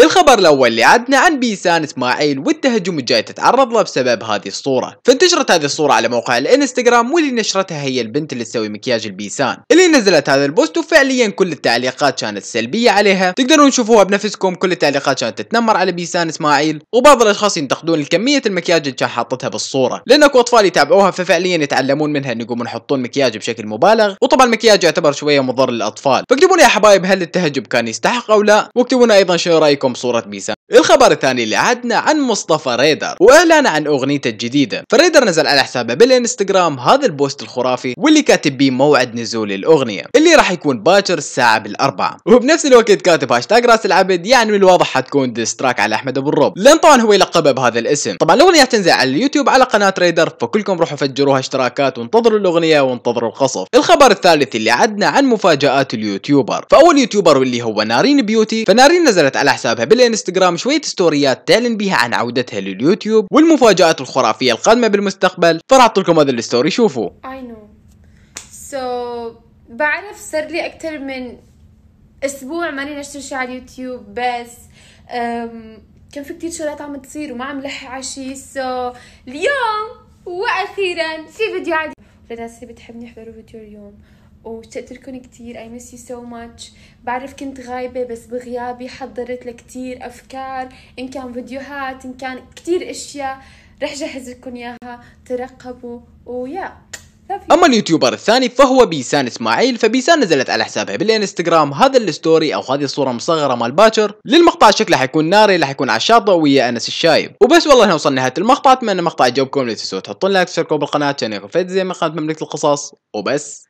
الخبر الاول اللي عدنا عن بيسان اسماعيل والتهجم الجاي تتعرض له بسبب هذه الصوره، فانتشرت هذه الصوره على موقع الانستغرام واللي نشرتها هي البنت اللي تسوي مكياج البيسان، اللي نزلت هذا البوست وفعليا كل التعليقات كانت سلبيه عليها، تقدرون تشوفوها بنفسكم كل التعليقات كانت تتنمر على بيسان اسماعيل، وبعض الاشخاص ينتقدون كميه المكياج اللي كان حاطتها بالصوره، لان اكو اطفال يتابعوها ففعليا يتعلمون منها ان يقومون يحطون مكياج بشكل مبالغ، وطبعا المكياج يعتبر شويه مضر للاطفال، فاكتبوا يا حبايب هل التهجم كان يستحق او لا؟ واكتبوا ايضا شو رايكم لكم صورة بيسان والخبر الثاني اللي عدنا عن مصطفى ريدر واعلان عن اغنيته الجديده فريدر نزل على حسابه بالانستغرام هذا البوست الخرافي واللي كاتب بيه موعد نزول الاغنيه اللي راح يكون باكر الساعه بالاربعه وبنفس الوقت كاتب هاشتاج راس العبد يعني من الواضح حتكون ديستراك على احمد ابو الرب لان طبعا هو يلقبه بهذا الاسم طبعا الاغنيه تنزل على اليوتيوب على قناه ريدر فكلكم روحوا فجروها اشتراكات وانتظروا الاغنيه وانتظروا القصف الخبر الثالث اللي عدنا عن مفاجات اليوتيوبر فاول يوتيوبر واللي هو نارين بيوتي فنارين نزلت على حسابها بالانستغرام شوي كمية ستوريات تعلن بها عن عودتها لليوتيوب والمفاجآت الخرافية القادمة بالمستقبل فراحط لكم هذا الستوري شوفوا I know so بعرف صار لي أكثر من أسبوع ماني نشتري شيء على اليوتيوب بس أم... كان في كتير شغلات عم تصير وما عم لحق على شيء سو so, اليوم واخيرا في فيديو عادي للناس اللي بتحبني احضروا فيديو اليوم واشتقت لكم كثير اي ميس يو سو ماتش بعرف كنت غايبه بس بغيابي حضرت لكتير افكار ان كان فيديوهات ان كان كثير اشياء رح جهز لكم اياها ترقبوا ويا اما اليوتيوبر الثاني فهو بيسان اسماعيل فبيسان نزلت على حسابها بالانستغرام هذا الستوري او هذه الصوره مصغره مال باكر للمقطع شكله حيكون ناري راح يكون على الشاطئ ويا انس الشايب وبس والله نوصل نهايه المقطع اتمنى المقطع يعجبكم لا تنسوا تحطون لايك تشتركوا بالقناه عشان يغفيت زي ما قناه مملكه القصص وبس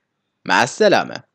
مع السلامة